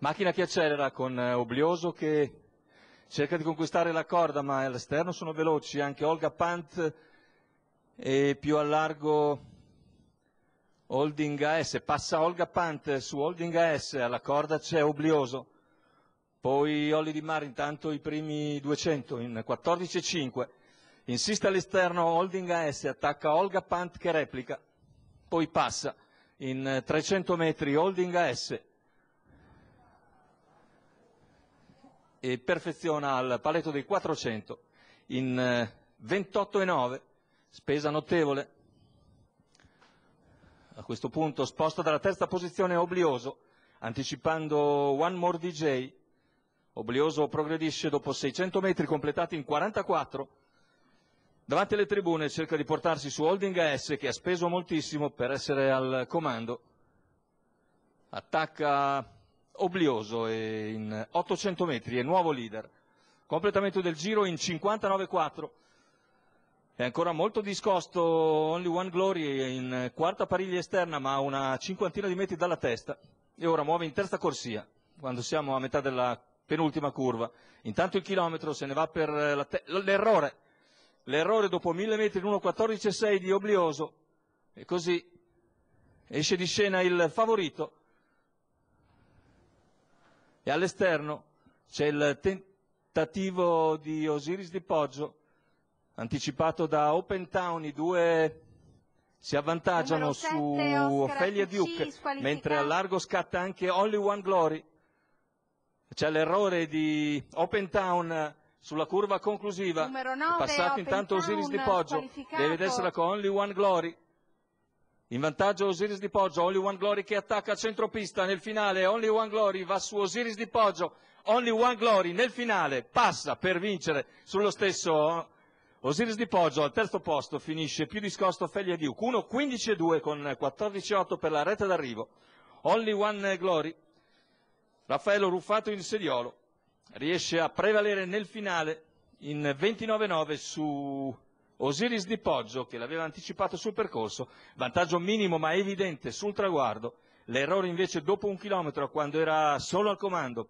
Macchina che accelera con eh, Oblioso che cerca di conquistare la corda ma all'esterno sono veloci anche Olga Pant e più a largo Holding AS, passa Olga Pant su Holding AS, alla corda c'è Oblioso, poi Olli Di Mare intanto i primi 200 in 14.5, insiste all'esterno Holding AS, attacca Olga Pant che replica, poi passa in 300 metri Holding AS, e perfeziona al paletto dei 400 in 28,9, eh, spesa notevole. A questo punto sposta dalla terza posizione Oblioso, anticipando One More DJ. Oblioso progredisce dopo 600 metri completati in 44. Davanti alle tribune cerca di portarsi su Holding AS che ha speso moltissimo per essere al comando. Attacca Oblioso in 800 metri è nuovo leader. Completamento del giro in 59.4. È ancora molto discosto Only One Glory in quarta pariglia esterna ma una cinquantina di metri dalla testa e ora muove in terza corsia quando siamo a metà della penultima curva. Intanto il chilometro se ne va per l'errore. L'errore dopo 1000 metri in 1.14.6 di Oblioso e così esce di scena il favorito e all'esterno c'è il tentativo di Osiris di Poggio, anticipato da Open Town, i due si avvantaggiano 7, su Ophelia Duke, mentre a largo scatta anche Only One Glory. C'è l'errore di Open Town sulla curva conclusiva, 9, passato Open intanto Town Osiris di Poggio, deve vedersela con Only One Glory, in vantaggio Osiris Di Poggio, Only One Glory che attacca a centropista nel finale, Only One Glory va su Osiris Di Poggio, Only One Glory nel finale passa per vincere sullo stesso Osiris Di Poggio al terzo posto finisce più discosto Felia Duke, 1-15-2 con 14-8 per la rete d'arrivo. Only One Glory, Raffaello Ruffato in sediolo, riesce a prevalere nel finale in 29-9 su Osiris Di Poggio, che l'aveva anticipato sul percorso, vantaggio minimo ma evidente sul traguardo, l'errore invece dopo un chilometro, quando era solo al comando